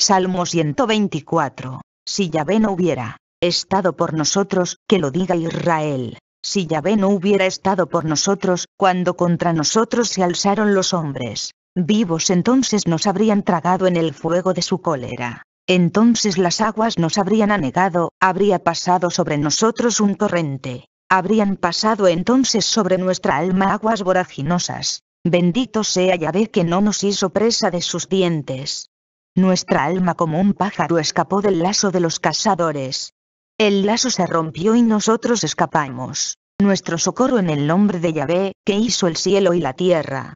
Salmo 124. Si Yahvé no hubiera estado por nosotros, que lo diga Israel. Si Yahvé no hubiera estado por nosotros, cuando contra nosotros se alzaron los hombres, vivos entonces nos habrían tragado en el fuego de su cólera. Entonces las aguas nos habrían anegado, habría pasado sobre nosotros un torrente. Habrían pasado entonces sobre nuestra alma aguas voraginosas. Bendito sea Yahvé que no nos hizo presa de sus dientes. Nuestra alma como un pájaro escapó del lazo de los cazadores. El lazo se rompió y nosotros escapamos. Nuestro socorro en el nombre de Yahvé, que hizo el cielo y la tierra.